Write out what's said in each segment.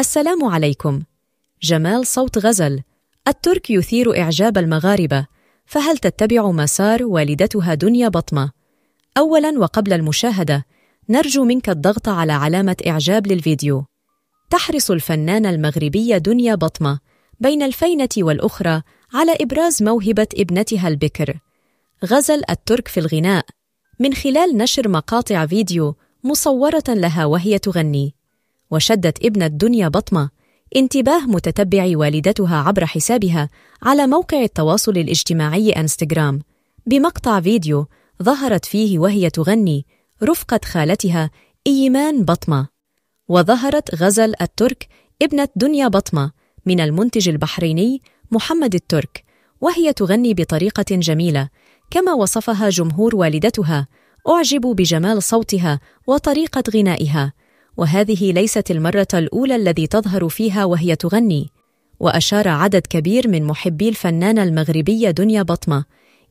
السلام عليكم جمال صوت غزل الترك يثير إعجاب المغاربة فهل تتبع مسار والدتها دنيا بطمة؟ أولاً وقبل المشاهدة نرجو منك الضغط على علامة إعجاب للفيديو تحرص الفنانة المغربية دنيا بطمة بين الفينة والأخرى على إبراز موهبة ابنتها البكر غزل الترك في الغناء من خلال نشر مقاطع فيديو مصورة لها وهي تغني وشدت ابنة دنيا بطمة انتباه متتبع والدتها عبر حسابها على موقع التواصل الاجتماعي انستغرام بمقطع فيديو ظهرت فيه وهي تغني رفقة خالتها إيمان بطمة وظهرت غزل الترك ابنة دنيا بطمة من المنتج البحريني محمد الترك وهي تغني بطريقة جميلة كما وصفها جمهور والدتها أعجبوا بجمال صوتها وطريقة غنائها وهذه ليست المرة الأولى التي تظهر فيها وهي تغني وأشار عدد كبير من محبي الفنانة المغربية دنيا بطمة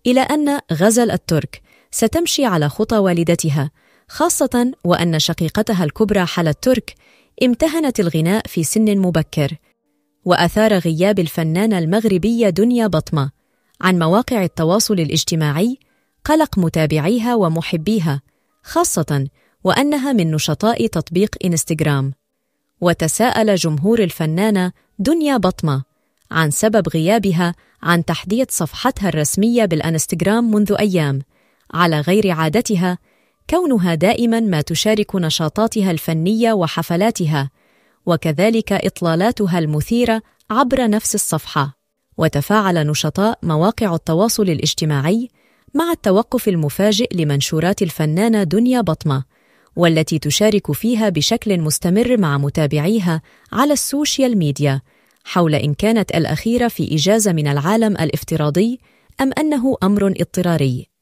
إلى أن غزل الترك ستمشي على خطى والدتها خاصة وأن شقيقتها الكبرى حلا الترك امتهنت الغناء في سن مبكر وأثار غياب الفنانة المغربية دنيا بطمة عن مواقع التواصل الاجتماعي قلق متابعيها ومحبيها خاصة وأنها من نشطاء تطبيق إنستغرام وتساءل جمهور الفنانة دنيا بطمة عن سبب غيابها عن تحديث صفحتها الرسمية بالانستغرام منذ أيام على غير عادتها كونها دائما ما تشارك نشاطاتها الفنية وحفلاتها وكذلك إطلالاتها المثيرة عبر نفس الصفحة وتفاعل نشطاء مواقع التواصل الاجتماعي مع التوقف المفاجئ لمنشورات الفنانة دنيا بطمة والتي تشارك فيها بشكل مستمر مع متابعيها على السوشيال ميديا حول إن كانت الأخيرة في إجازة من العالم الافتراضي أم أنه أمر اضطراري